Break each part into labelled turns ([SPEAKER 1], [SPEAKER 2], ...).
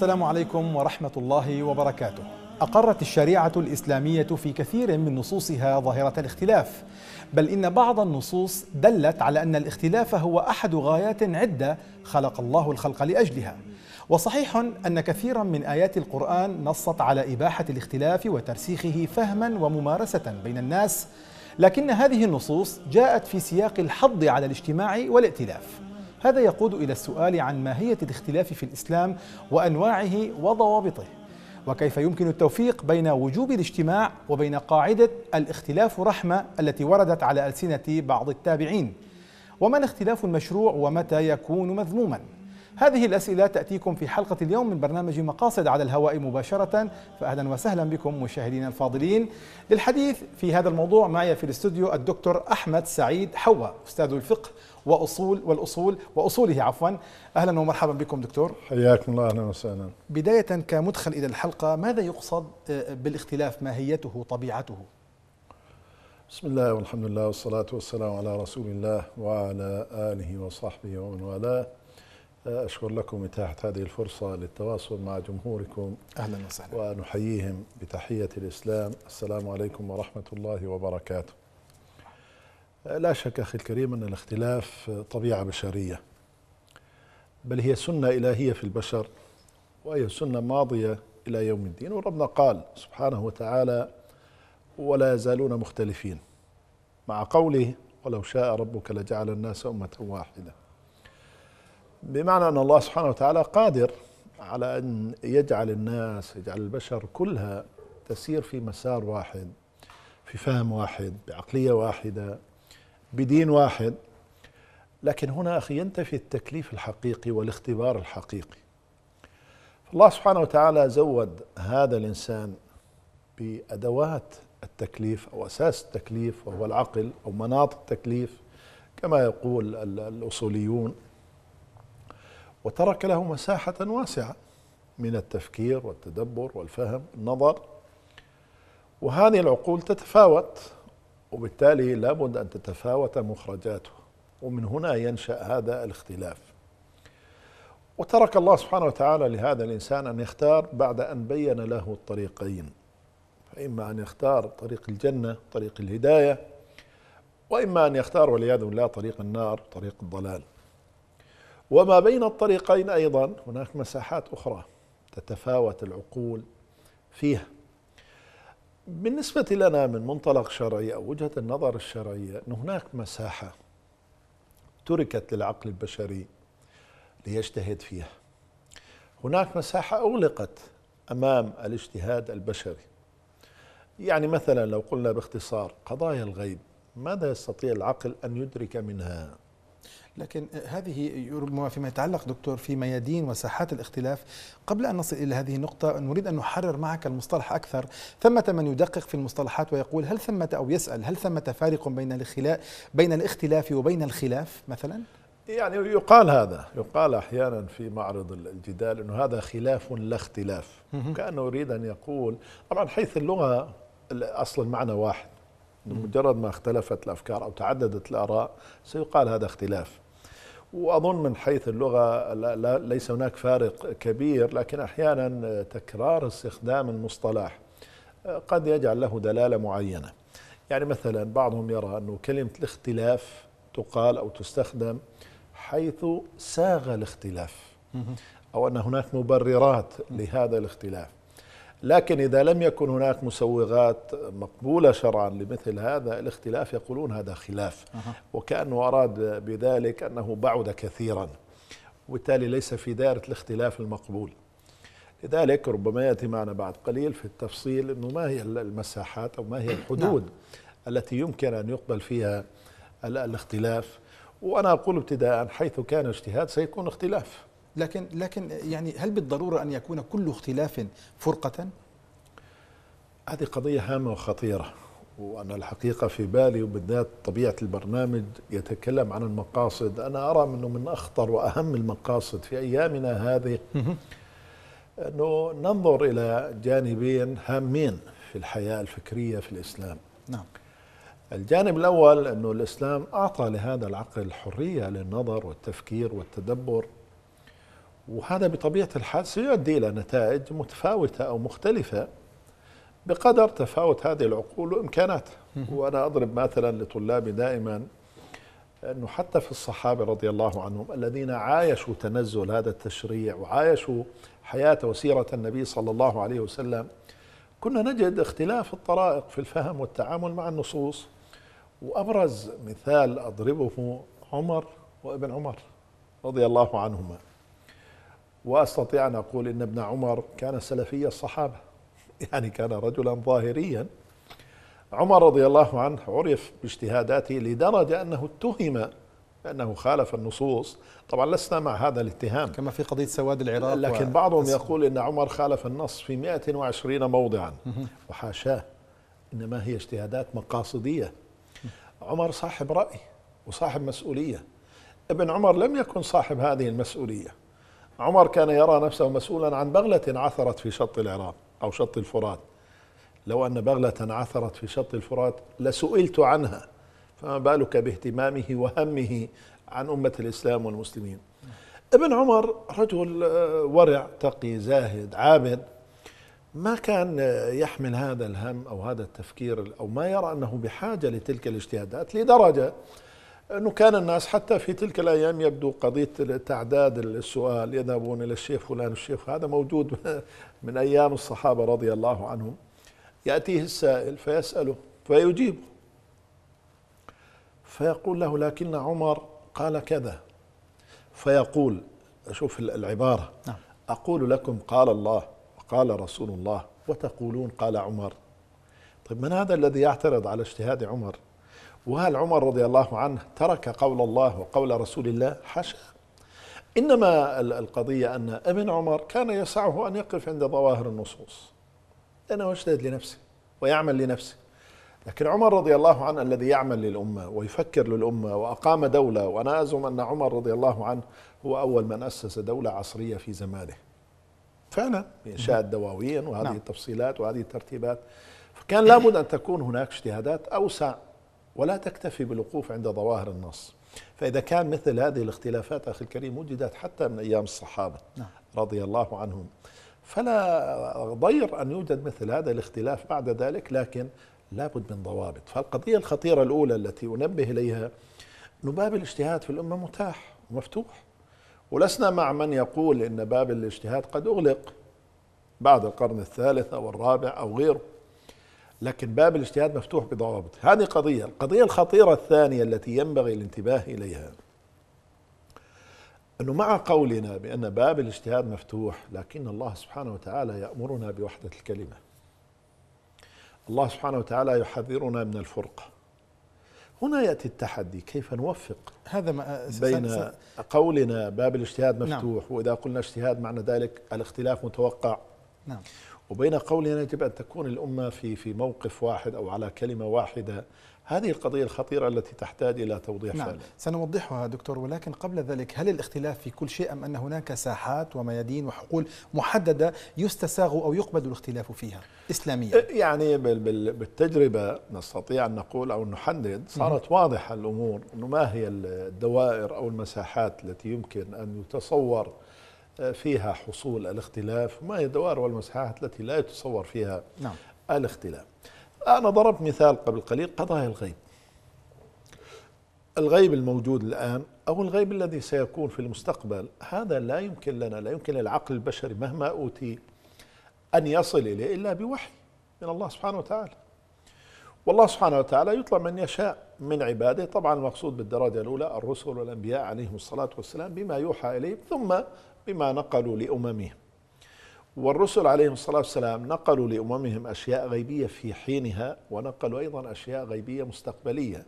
[SPEAKER 1] السلام عليكم ورحمة الله وبركاته أقرت الشريعة الإسلامية في كثير من نصوصها ظاهرة الاختلاف بل إن بعض النصوص دلت على أن الاختلاف هو أحد غايات عدة خلق الله الخلق لأجلها وصحيح أن كثيرا من آيات القرآن نصت على إباحة الاختلاف وترسيخه فهما وممارسة بين الناس لكن هذه النصوص جاءت في سياق الحض على الاجتماع والائتلاف هذا يقود إلى السؤال عن ماهية الاختلاف في الإسلام وأنواعه وضوابطه وكيف يمكن التوفيق بين وجوب الاجتماع وبين قاعدة الاختلاف رحمة التي وردت على ألسنة بعض التابعين وما الاختلاف المشروع ومتى يكون مذموما هذه الأسئلة تأتيكم في حلقة اليوم من برنامج مقاصد على الهواء مباشرة فأهلا وسهلا بكم مشاهدينا الفاضلين للحديث في هذا الموضوع معي في الاستوديو الدكتور أحمد سعيد حوا أستاذ الفقه واصول والاصول واصوله عفوا اهلا ومرحبا بكم دكتور
[SPEAKER 2] حياكم الله اهلا وسهلا
[SPEAKER 1] بدايه كمدخل الى الحلقه ماذا يقصد آه، بالاختلاف ماهيته طبيعته بسم الله والحمد
[SPEAKER 2] لله والصلاه والسلام على رسول الله وعلى اله وصحبه ومن والاه آه، أشكر لكم إتاحة هذه الفرصة للتواصل مع جمهوركم أهلا وسهلا ونحييهم بتحية الإسلام السلام عليكم ورحمة الله وبركاته لا شك أخي الكريم أن الاختلاف طبيعة بشرية بل هي سنة إلهية في البشر وهي سنة ماضية إلى يوم الدين وربنا قال سبحانه وتعالى ولا يزالون مختلفين مع قوله ولو شاء ربك لجعل الناس أمة واحدة بمعنى أن الله سبحانه وتعالى قادر على أن يجعل الناس يجعل البشر كلها تسير في مسار واحد في فهم واحد بعقلية واحدة بدين واحد لكن هنا أخي ينتفي التكليف الحقيقي والاختبار الحقيقي الله سبحانه وتعالى زود هذا الإنسان بأدوات التكليف أو أساس التكليف وهو العقل أو مناط التكليف كما يقول الأصوليون وترك له مساحة واسعة من التفكير والتدبر والفهم والنظر وهذه العقول تتفاوت وبالتالي لابد أن تتفاوت مخرجاته ومن هنا ينشأ هذا الاختلاف وترك الله سبحانه وتعالى لهذا الإنسان أن يختار بعد أن بين له الطريقين فإما أن يختار طريق الجنة طريق الهداية وإما أن يختار والعياذ بالله طريق النار طريق الضلال وما بين الطريقين أيضا هناك مساحات أخرى تتفاوت العقول فيها بالنسبة لنا من منطلق شرعي أو وجهة النظر الشرعية أن هناك مساحة تركت للعقل البشري ليجتهد فيها هناك مساحة أغلقت أمام الاجتهاد البشري يعني مثلا لو قلنا باختصار قضايا الغيب
[SPEAKER 1] ماذا يستطيع العقل أن يدرك منها لكن هذه ربما فيما يتعلق دكتور في ميادين وساحات الاختلاف قبل أن نصل إلى هذه النقطة نريد أن نحرر معك المصطلح أكثر ثمة من يدقق في المصطلحات ويقول هل ثمة أو يسأل هل ثمة فارق بين الخلاف بين الاختلاف وبين الخلاف مثلا؟
[SPEAKER 2] يعني يقال هذا يقال احيانا في معرض الجدال انه هذا خلاف لا اختلاف كانه يريد ان يقول طبعا حيث اللغه اصل المعنى واحد مجرد ما اختلفت الافكار او تعددت الاراء سيقال هذا اختلاف واظن من حيث اللغه لا لا ليس هناك فارق كبير لكن احيانا تكرار استخدام المصطلح آه، قد يجعل له دلاله معينه. يعني مثلا بعضهم يرى انه كلمه الاختلاف تقال او تستخدم حيث ساغ الاختلاف او ان هناك مبررات لهذا الاختلاف. لكن إذا لم يكن هناك مسوغات مقبولة شرعا لمثل هذا الاختلاف يقولون هذا خلاف وكأنه أراد بذلك أنه بعد كثيرا وبالتالي ليس في دائرة الاختلاف المقبول لذلك ربما يأتي معنا بعد قليل في التفصيل أنه ما هي المساحات أو ما هي الحدود نعم. التي يمكن أن يقبل
[SPEAKER 1] فيها الاختلاف وأنا أقول ابتداء حيث كان اجتهاد سيكون اختلاف لكن لكن يعني هل بالضروره ان يكون كل اختلاف فرقه؟
[SPEAKER 2] هذه قضيه هامه وخطيره وانا الحقيقه في بالي وبالذات طبيعه البرنامج يتكلم عن المقاصد انا ارى انه من اخطر واهم المقاصد في ايامنا هذه انه ننظر الى جانبين هامين في الحياه الفكريه في الاسلام نعم الجانب الاول انه الاسلام اعطى لهذا العقل الحريه للنظر والتفكير والتدبر وهذا بطبيعة الحال سيؤدي إلى نتائج متفاوتة أو مختلفة بقدر تفاوت هذه العقول وإمكاناتها وأنا أضرب مثلا لطلابي دائما أنه حتى في الصحابة رضي الله عنهم الذين عايشوا تنزل هذا التشريع وعايشوا حياة وسيرة النبي صلى الله عليه وسلم كنا نجد اختلاف الطرائق في الفهم والتعامل مع النصوص وأبرز مثال أضربه عمر وابن عمر رضي الله عنهما واستطيع ان اقول ان ابن عمر كان سلفي الصحابه يعني كان رجلا ظاهريا عمر رضي الله عنه عرف باجتهاداته لدرجه انه اتهم بانه خالف النصوص طبعا لسنا مع هذا الاتهام كما في قضيه سواد العراق لكن و... بعضهم يقول ان عمر خالف النص في 120 موضعا وحاشاه انما هي اجتهادات مقاصديه عمر صاحب راي وصاحب مسؤوليه ابن عمر لم يكن صاحب هذه المسؤوليه عمر كان يرى نفسه مسؤولا عن بغلة عثرت في شط العراق أو شط الفرات لو أن بغلة عثرت في شط الفرات لسئلت عنها فما بالك باهتمامه وهمه عن أمة الإسلام والمسلمين ابن عمر رجل آه، ورع تقي زاهد عابد ما كان آه، يحمل هذا الهم أو هذا التفكير أو ما يرى أنه بحاجة لتلك الاجتهادات لدرجة أنه كان الناس حتى في تلك الأيام يبدو قضية تعداد السؤال يذهبون إلى الشيخ فلان الشيخ هذا موجود من أيام الصحابة رضي الله عنهم يأتيه السائل فيسأله فيجيبه فيقول له لكن عمر قال كذا فيقول شوف العبارة نعم. أقول لكم قال الله وقال رسول الله وتقولون قال عمر طيب من هذا الذي يعترض على اجتهاد عمر وهل عمر رضي الله عنه ترك قول الله وقول رسول الله حاشا إنما القضية أن ابن عمر كان يسعه أن يقف عند ظواهر النصوص لأنه يجتهد لنفسه ويعمل لنفسه لكن عمر رضي الله عنه الذي يعمل للأمة ويفكر للأمة وأقام دولة وأنا أزعم أن عمر رضي الله عنه هو أول من أسس دولة عصرية في زمانه فعلا بإنشاء الدواوين نعم. وهذه نعم. التفصيلات وهذه الترتيبات فكان لابد أن تكون هناك اجتهادات أوسع ولا تكتفي بالوقوف عند ظواهر النص فإذا كان مثل هذه الاختلافات أخي الكريم وجدت حتى من أيام الصحابة نعم. رضي الله عنهم فلا ضير أن يوجد مثل هذا الاختلاف بعد ذلك لكن لابد من ضوابط فالقضية الخطيرة الأولى التي أنبه إليها أن باب الاجتهاد في الأمة متاح ومفتوح ولسنا مع من يقول أن باب الاجتهاد قد أغلق بعد القرن الثالث أو الرابع أو غيره لكن باب الاجتهاد مفتوح بضوابط هذه قضية القضية الخطيرة الثانية التي ينبغي الانتباه إليها أنه مع قولنا بأن باب الاجتهاد مفتوح لكن الله سبحانه وتعالى يأمرنا بوحدة الكلمة الله سبحانه وتعالى يحذرنا من الفرقة هنا يأتي التحدي كيف نوفق
[SPEAKER 1] هذا ما بين
[SPEAKER 2] قولنا باب الاجتهاد نعم. مفتوح نعم. وإذا قلنا اجتهاد معنى ذلك الاختلاف متوقع نعم وبين قولنا يجب أن تكون الأمة في في موقف واحد أو على كلمة واحدة هذه القضية الخطيرة التي تحتاج إلى توضيح نعم فعلا.
[SPEAKER 1] سنوضحها دكتور ولكن قبل ذلك هل الاختلاف في كل شيء أم أن هناك ساحات وميادين وحقول محددة يستساغ أو يقبل الاختلاف فيها
[SPEAKER 2] إسلاميا أه، يعني بالتجربة نستطيع أن نقول أو نحدد صارت واضحة الأمور أنه ما هي الدوائر أو المساحات التي يمكن أن يتصور فيها حصول الاختلاف ما هي الدوائر والمساحات التي لا يتصور فيها نعم. الاختلاف أنا ضربت مثال قبل قليل قضايا الغيب الغيب الموجود الآن أو الغيب الذي سيكون في المستقبل هذا لا يمكن لنا لا يمكن للعقل البشري مهما أوتي أن يصل إليه إلا بوحي من الله سبحانه وتعالى والله سبحانه وتعالى يطلع من يشاء من عباده طبعا المقصود بالدرجة الأولى الرسل والأنبياء عليهم الصلاة والسلام بما يوحى إليهم ثم بما نقلوا لأممهم والرسل عليهم الصلاة والسلام نقلوا لأممهم أشياء غيبية في حينها ونقلوا أيضا أشياء غيبية مستقبلية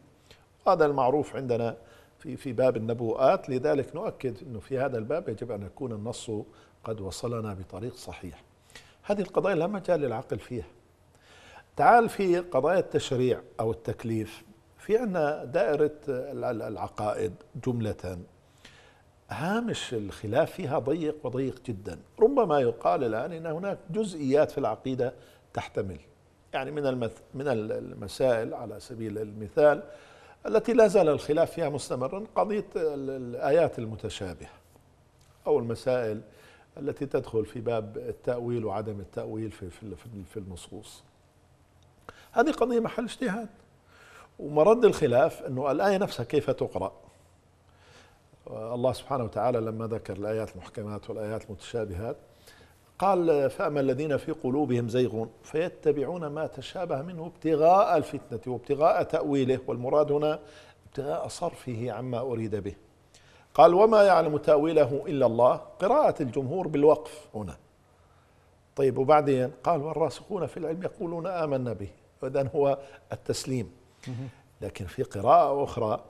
[SPEAKER 2] هذا المعروف عندنا في في باب النبوءات لذلك نؤكد أنه في هذا الباب يجب أن يكون النص قد وصلنا بطريق صحيح هذه القضايا لا مجال للعقل فيها تعال في قضايا التشريع أو التكليف في عندنا دائرة العقائد جملة هامش الخلاف فيها ضيق وضيق جدا ربما يقال الآن أن هناك جزئيات في العقيدة تحتمل يعني من المث من المسائل على سبيل المثال التي لا زال الخلاف فيها مستمرا قضية الآيات المتشابهة أو المسائل التي تدخل في باب التأويل وعدم التأويل في في النصوص هذه قضية محل اجتهاد ومرد الخلاف أنه الآية نفسها كيف تقرأ الله سبحانه وتعالى لما ذكر الآيات المحكمات والآيات المتشابهات قال فأما الذين في قلوبهم زيغون فيتبعون ما تشابه منه ابتغاء الفتنة وابتغاء تأويله والمراد هنا ابتغاء صرفه عما أريد به قال وما يعلم تأويله إلا الله قراءة الجمهور بالوقف هنا طيب وبعدين قال والراسخون في العلم يقولون آمنا به إذن هو التسليم لكن في قراءة أخرى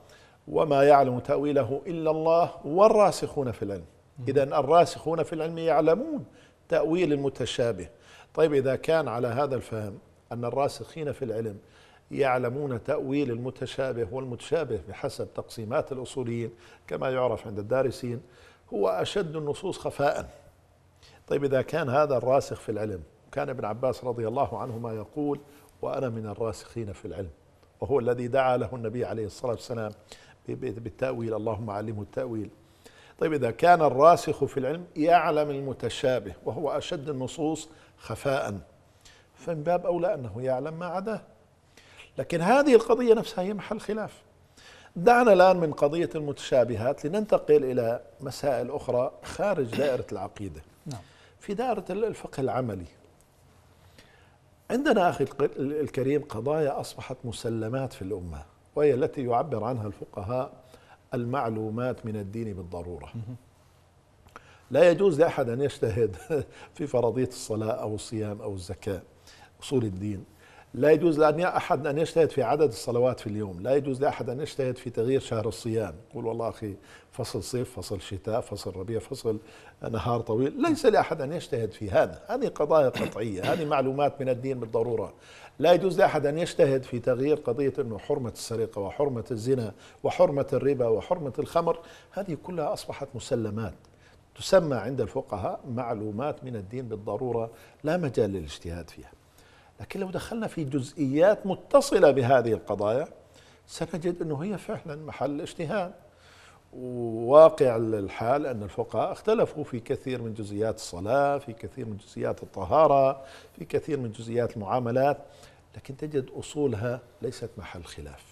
[SPEAKER 2] وما يعلم تأويله إلا الله والراسخون في العلم إذا الراسخون في العلم يعلمون تأويل المتشابه طيب إذا كان على هذا الفهم أن الراسخين في العلم يعلمون تأويل المتشابه والمتشابه بحسب تقسيمات الأصوليين كما يعرف عند الدارسين هو أشد النصوص خفاء طيب إذا كان هذا الراسخ في العلم كان ابن عباس رضي الله عنهما يقول وأنا من الراسخين في العلم وهو الذي دعا له النبي عليه الصلاة والسلام بالتأويل اللهم علمه التأويل طيب إذا كان الراسخ في العلم يعلم المتشابه وهو أشد النصوص خفاء فمن باب أولى أنه يعلم ما عداه لكن هذه القضية نفسها هي محل خلاف دعنا الآن من قضية المتشابهات لننتقل إلى مسائل أخرى خارج دائرة العقيدة نعم. في دائرة الفقه العملي عندنا أخي الكريم قضايا أصبحت مسلمات في الأمة وهي التي يعبر عنها الفقهاء المعلومات من الدين بالضروره لا يجوز لاحد ان يجتهد في فرضيه الصلاه او الصيام او الزكاه اصول الدين لا يجوز لأن أحد أن يجتهد في عدد الصلوات في اليوم لا يجوز لأحد أن يجتهد في تغيير شهر الصيام يقول والله أخي فصل صيف فصل شتاء فصل ربيع فصل نهار طويل ليس لأحد أن يجتهد في هذا هذه قضايا قطعية هذه معلومات من الدين بالضرورة لا يجوز لأحد أن يجتهد في تغيير قضية أنه حرمة السرقة وحرمة الزنا وحرمة الربا وحرمة الخمر هذه كلها أصبحت مسلمات تسمى عند الفقهاء معلومات من الدين بالضرورة لا مجال للاجتهاد فيها لكن لو دخلنا في جزئيات متصلة بهذه القضايا سنجد أنه هي فعلا محل اجتهاد وواقع الحال أن الفقهاء اختلفوا في كثير من جزئيات الصلاة في كثير من جزئيات الطهارة في كثير من جزئيات المعاملات لكن تجد أصولها ليست محل خلاف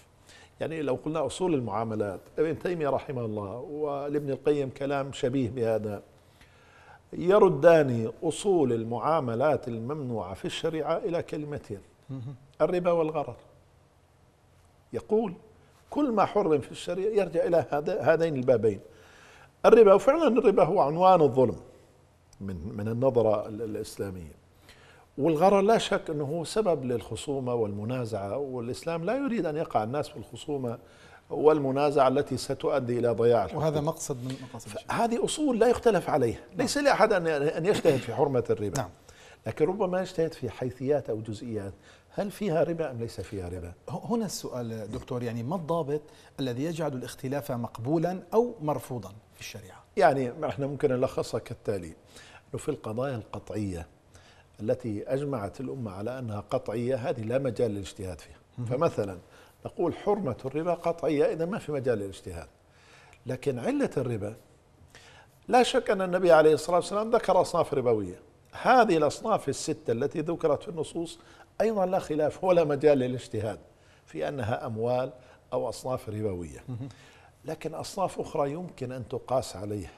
[SPEAKER 2] يعني لو قلنا أصول المعاملات ابن تيمية رحمه الله والابن القيم كلام شبيه بهذا يردان أصول المعاملات الممنوعة في الشريعة إلى كلمتين الربا والغرر يقول كل ما حرم في الشريعة يرجع إلى هذين البابين الربا وفعلا الربا هو عنوان الظلم من من النظرة الإسلامية والغرر لا شك أنه سبب للخصومة والمنازعة والإسلام لا يريد أن يقع الناس في الخصومة والمنازعة التي ستؤدي إلى ضياع الحقوق وهذا مقصد من مقاصد هذه أصول لا يختلف عليها نعم. ليس لأحد أن يجتهد في حرمة الربا نعم. لكن ربما يجتهد في حيثيات
[SPEAKER 1] أو جزئيات هل فيها ربا أم ليس فيها ربا؟ هنا السؤال دكتور يعني ما الضابط الذي يجعل الاختلاف مقبولا أو مرفوضا في الشريعة؟ يعني احنا ممكن
[SPEAKER 2] نلخصها كالتالي في القضايا القطعية التي أجمعت الأمة على أنها قطعية هذه لا مجال للاجتهاد فيها فمثلا نقول حرمة الربا قطعية إذا ما في مجال للاجتهاد لكن علة الربا لا شك أن النبي عليه الصلاة والسلام ذكر أصناف ربوية هذه الأصناف الستة التي ذكرت في النصوص أيضا لا خلاف ولا مجال للاجتهاد في أنها أموال أو أصناف ربوية لكن أصناف أخرى يمكن أن تقاس عليها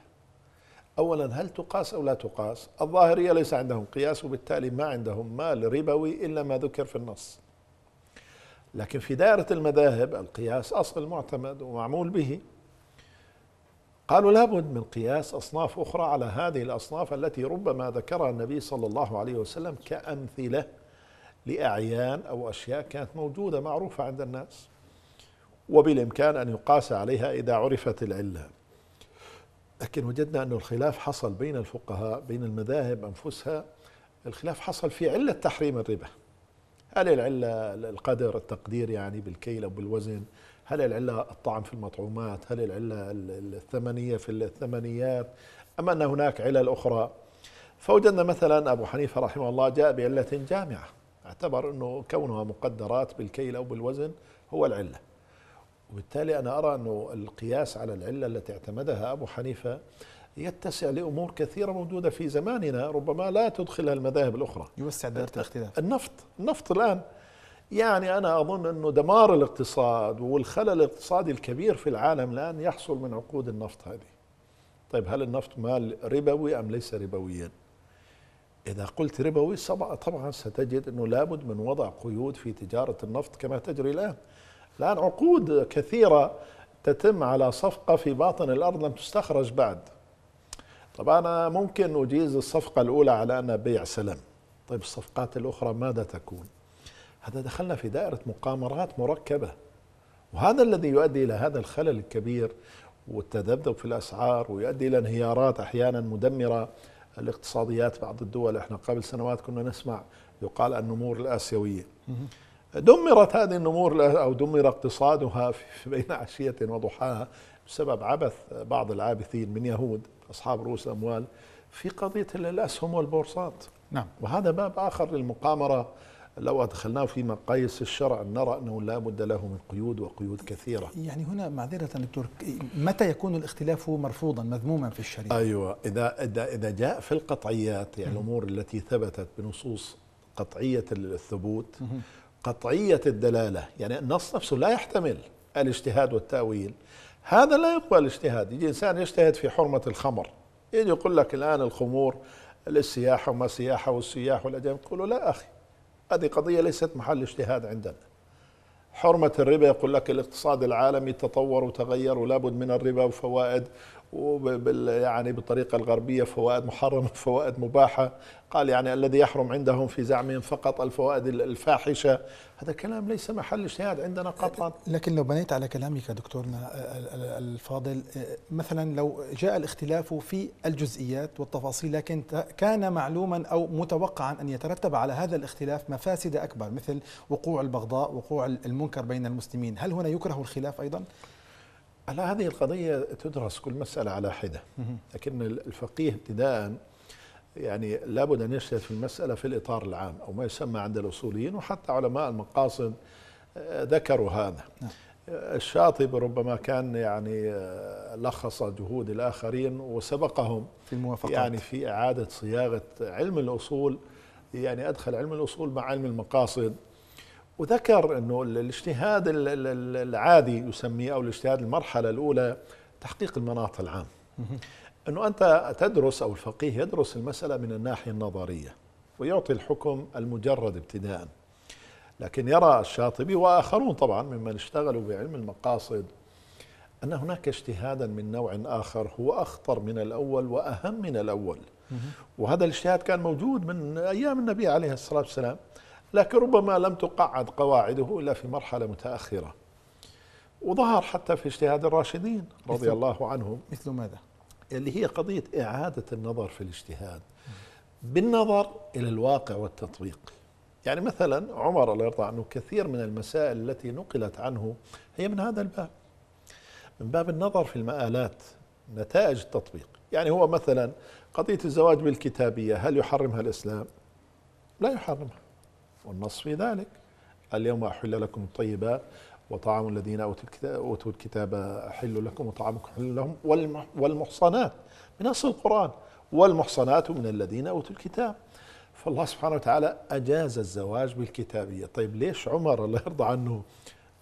[SPEAKER 2] أولا هل تقاس أو لا تقاس الظاهرية ليس عندهم قياس وبالتالي ما عندهم مال ربوي إلا ما ذكر في النص لكن في دائرة المذاهب القياس أصل معتمد ومعمول به قالوا لابد من قياس أصناف أخرى على هذه الأصناف التي ربما ذكرها النبي صلى الله عليه وسلم كأمثلة لأعيان أو أشياء كانت موجودة معروفة عند الناس وبالإمكان أن يقاس عليها إذا عرفت العلة لكن وجدنا أن الخلاف حصل بين الفقهاء بين المذاهب أنفسها الخلاف حصل في علة تحريم الربا هل العلة القدر التقدير يعني بالكيل أو بالوزن هل العلة الطعم في المطعومات هل العلة الثمنية في الثمنيات أم أن هناك علل أخرى فوجدنا مثلا أبو حنيفة رحمه الله جاء بعلة جامعة اعتبر أنه كونها مقدرات بالكيل أو بالوزن هو العلة وبالتالي أنا أرى أنه القياس على العلة التي اعتمدها أبو حنيفة يتسع لامور كثيره موجوده في زماننا ربما لا تدخلها المذاهب الاخرى يوسع دائره الاختلاف النفط النفط الان يعني انا اظن انه دمار الاقتصاد والخلل الاقتصادي الكبير في العالم الان يحصل من عقود النفط هذه طيب هل النفط مال ربوي ام ليس ربويا اذا قلت ربوي طبعا ستجد انه لابد من وضع قيود في تجاره النفط كما تجري الان الان عقود كثيره تتم على صفقه في باطن الارض لم تستخرج بعد طب أنا ممكن أجيز الصفقة الأولى على أنها بيع سلم طيب الصفقات الأخرى ماذا تكون هذا دخلنا في دائرة مقامرات مركبة وهذا الذي يؤدي إلى هذا الخلل الكبير والتذبذب في الأسعار ويؤدي إلى انهيارات أحيانا مدمرة الاقتصاديات بعض الدول احنا قبل سنوات كنا نسمع يقال النمور الآسيوية دمرت هذه النمور أو دمر اقتصادها بين عشية وضحاها بسبب عبث بعض العابثين من يهود أصحاب رؤوس الأموال في قضية الأسهم والبورصات نعم وهذا باب آخر للمقامرة لو أدخلناه في مقاييس الشرع نرى أنه لا بد له من قيود وقيود كثيرة
[SPEAKER 1] يعني هنا معذرة دكتور متى يكون الاختلاف مرفوضا مذموما في الشريعة
[SPEAKER 2] أيوة إذا, إذا, إذا جاء في القطعيات يعني الأمور التي ثبتت بنصوص قطعية الثبوت قطعية الدلالة يعني النص نفسه لا يحتمل الاجتهاد والتأويل هذا لا يقبل اجتهاد يجي إنسان يجتهد في حرمة الخمر يجي يقول لك الآن الخمور للسياحة وما سياحة والسياح والأجانب يقولوا لا أخي هذه قضية ليست محل اجتهاد عندنا حرمة الربا يقول لك الاقتصاد العالمي تطور وتغير ولابد من الربا وفوائد وبال يعني بالطريقة الغربية فوائد محرمة فوائد مباحة قال يعني الذي يحرم عندهم في زعمهم فقط الفوائد الفاحشة هذا كلام ليس محل اجتهاد عندنا قطعا
[SPEAKER 1] لكن لو بنيت على كلامك دكتورنا الفاضل آه، مثلا لو جاء الاختلاف في الجزئيات والتفاصيل لكن كان معلوما أو متوقعا أن يترتب على هذا الاختلاف مفاسد أكبر مثل وقوع البغضاء وقوع المنكر بين المسلمين هل هنا يكره الخلاف أيضا؟ على هذه القضية تدرس كل مسألة على حدة لكن الفقيه
[SPEAKER 2] ابتداء يعني لابد أن يجتهد في المسألة في الإطار العام أو ما يسمى عند الأصوليين وحتى علماء المقاصد آه، ذكروا هذا نعم. الشاطبي ربما كان يعني آه، لخص جهود الآخرين وسبقهم في الموافقات يعني في إعادة صياغة علم الأصول يعني أدخل علم الأصول مع علم المقاصد وذكر انه الاجتهاد العادي يسميه او الاجتهاد المرحله الاولى تحقيق المناط العام انه انت تدرس او الفقيه يدرس المساله من الناحيه النظريه ويعطي الحكم المجرد ابتداء لكن يرى الشاطبي واخرون طبعا ممن اشتغلوا بعلم المقاصد ان هناك اجتهادا من نوع اخر هو اخطر من الاول واهم من الاول وهذا الاجتهاد كان موجود من ايام النبي عليه الصلاه والسلام لكن ربما لم تقعد قواعده إلا في مرحلة متأخرة وظهر حتى في اجتهاد الراشدين رضي الله عنهم مثل ماذا؟ اللي هي قضية إعادة النظر في الاجتهاد بالنظر إلى الواقع والتطبيق يعني مثلا عمر الله يرضى عنه كثير من المسائل التي نقلت عنه هي من هذا الباب من باب النظر في المآلات نتائج التطبيق يعني هو مثلا قضية الزواج بالكتابية هل يحرمها الإسلام؟ لا يحرمها والنص في ذلك اليوم أحل لكم الطيبات وطعام الذين أوتوا الكتاب حل لكم وطعامكم حل لهم والمحصنات من أصل القرآن والمحصنات من الذين أوتوا الكتاب فالله سبحانه وتعالى أجاز الزواج بالكتابية طيب ليش عمر الله يرضى عنه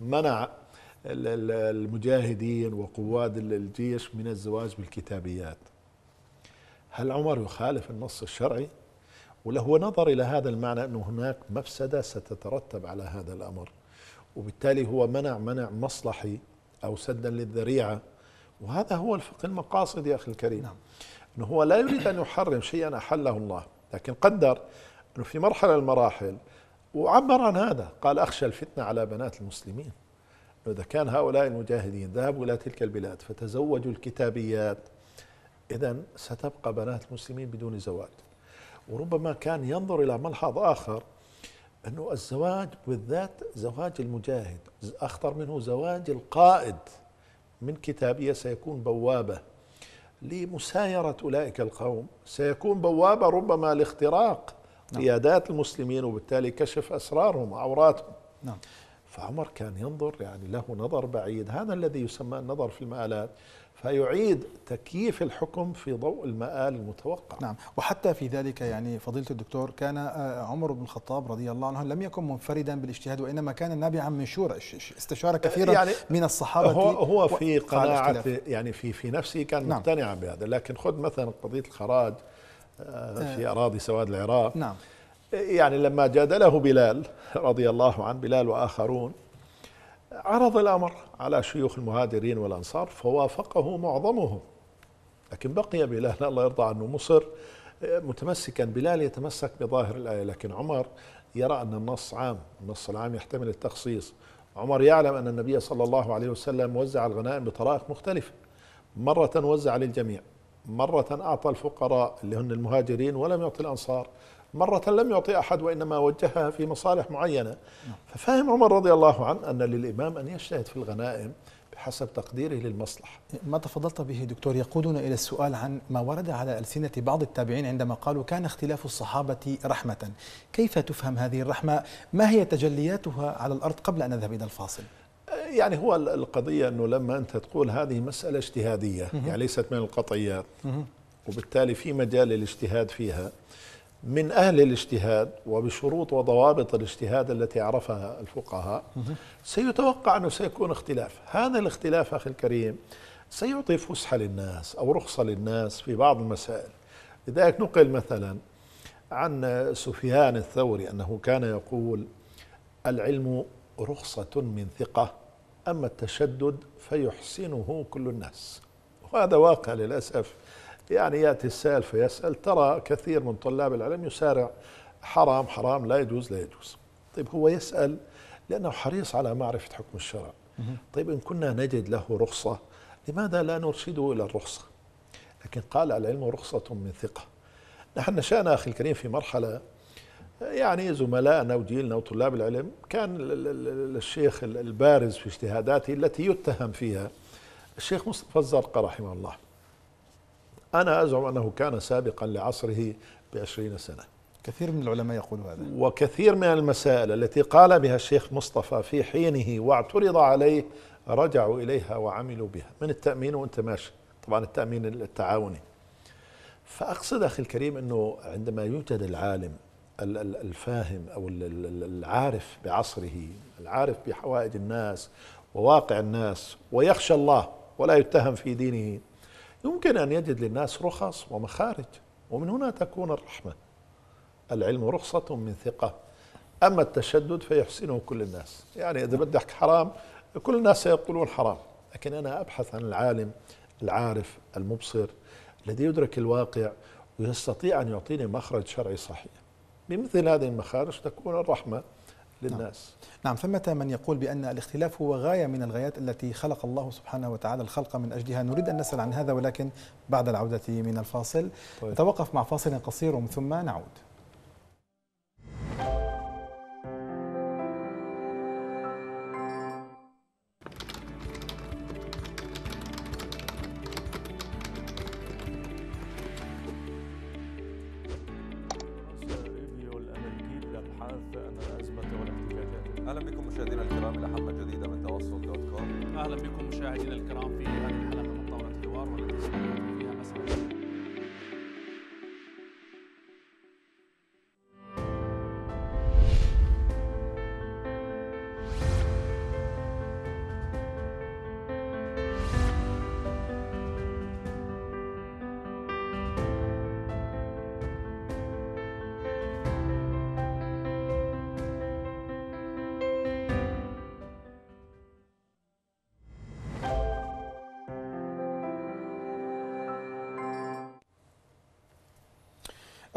[SPEAKER 2] منع المجاهدين وقواد الجيش من الزواج بالكتابيات هل عمر يخالف النص الشرعي وله نظر إلى هذا المعنى أن هناك مفسدة ستترتب على هذا الأمر وبالتالي هو منع منع مصلحي أو سدا للذريعة وهذا هو الفقه المقاصد يا أخي الكريم نعم. أنه هو لا يريد أن يحرم شيئا أحله الله لكن قدر أنه في مرحلة المراحل وعبر عن هذا قال أخشى الفتنة على بنات المسلمين إذا كان هؤلاء المجاهدين ذهبوا إلى تلك البلاد فتزوجوا الكتابيات إذا ستبقى بنات المسلمين بدون زواج وربما كان ينظر إلى ملحظ آخر أنه الزواج بالذات زواج المجاهد أخطر منه زواج القائد من كتابية سيكون بوابة لمسايرة أولئك القوم سيكون بوابة ربما لاختراق نعم. قيادات المسلمين وبالتالي كشف أسرارهم وعوراتهم نعم. فعمر كان ينظر يعني له نظر بعيد هذا
[SPEAKER 1] الذي يسمى النظر في المآلات فيعيد تكييف الحكم في ضوء المآل المتوقع نعم وحتى في ذلك يعني فضيلة الدكتور كان آه، عمر بن الخطاب رضي الله عنه لم يكن منفردا بالاجتهاد وإنما كان نابعا من شورى استشار كثيرا يعني من الصحابة هو, هو في قناعة
[SPEAKER 2] يعني في في نفسه كان نعم مقتنعا بهذا لكن خذ مثلا قضية الخراج آه، في آه. أراضي سواد العراق نعم يعني لما جادله بلال رضي الله عنه بلال وآخرون عرض الأمر على شيوخ المهاجرين والأنصار فوافقه معظمهم لكن بقي بلال الله يرضى عنه مصر آه، متمسكا بلال يتمسك بظاهر الآية لكن عمر يرى أن النص عام النص العام يحتمل التخصيص عمر يعلم أن النبي صلى الله عليه وسلم وزع الغنائم بطرائق مختلفة مرة وزع للجميع مرة أعطى الفقراء اللي هن المهاجرين ولم يعطي الأنصار مرة لم يعطي أحد وإنما وجهها في مصالح معينة ففهم عمر رضي الله عنه أن للإمام أن يجتهد في الغنائم
[SPEAKER 1] بحسب تقديره للمصلحة ما تفضلت به دكتور يقودنا إلى السؤال عن ما ورد على ألسنة بعض التابعين عندما قالوا كان اختلاف الصحابة رحمة كيف تفهم هذه الرحمة ما هي تجلياتها على الأرض قبل أن نذهب إلى الفاصل
[SPEAKER 2] أه، يعني هو القضية أنه لما أنت تقول هذه مسألة اجتهادية يعني ليست من القطعيات وبالتالي في مجال الاجتهاد فيها من أهل الاجتهاد وبشروط وضوابط الاجتهاد التي عرفها الفقهاء سيتوقع أنه سيكون اختلاف هذا الاختلاف أخي الكريم سيعطي فسحة للناس أو رخصة للناس في بعض المسائل لذلك نقل مثلا عن سفيان الثوري أنه كان يقول العلم رخصة من ثقة أما التشدد فيحسنه كل الناس وهذا واقع للأسف يعني يأتي السائل فيسأل ترى كثير من طلاب العلم يسارع حرام حرام لا يجوز لا يجوز طيب هو يسأل لأنه حريص على معرفة حكم الشرع طيب إن كنا نجد له رخصة لماذا لا نرشده إلى الرخصة لكن قال العلم رخصة من ثقة نحن نشأنا أخي الكريم في مرحلة يعني زملائنا وجيلنا وطلاب العلم كان الشيخ البارز في اجتهاداته التي يتهم فيها الشيخ مصطفى الزرقاء رحمه الله أنا أزعم أنه كان سابقا لعصره بعشرين سنة كثير من العلماء يقول هذا وكثير من المسائل التي قال بها الشيخ مصطفى في حينه واعترض عليه رجعوا إليها وعملوا بها من التأمين وانت ماشي طبعا التأمين التعاوني فأقصد أخي الكريم أنه عندما يوجد العالم الفاهم أو العارف بعصره العارف بحوائج الناس وواقع الناس ويخشى الله ولا يتهم في دينه يمكن أن يجد للناس رخص ومخارج ومن هنا تكون الرحمة العلم رخصة من ثقة أما التشدد فيحسنه كل الناس يعني إذا بدك حرام كل الناس سيقولون حرام لكن أنا أبحث عن العالم العارف المبصر الذي يدرك الواقع ويستطيع أن يعطيني مخرج شرعي صحيح بمثل هذه المخارج تكون الرحمة نعم. للناس
[SPEAKER 1] نعم. نعم ثمة من يقول بأن الاختلاف هو غاية من الغايات التي خلق الله سبحانه وتعالى الخلق من أجلها نريد أن نسأل عن هذا ولكن بعد العودة من الفاصل طيب. نتوقف مع فاصل قصير ثم نعود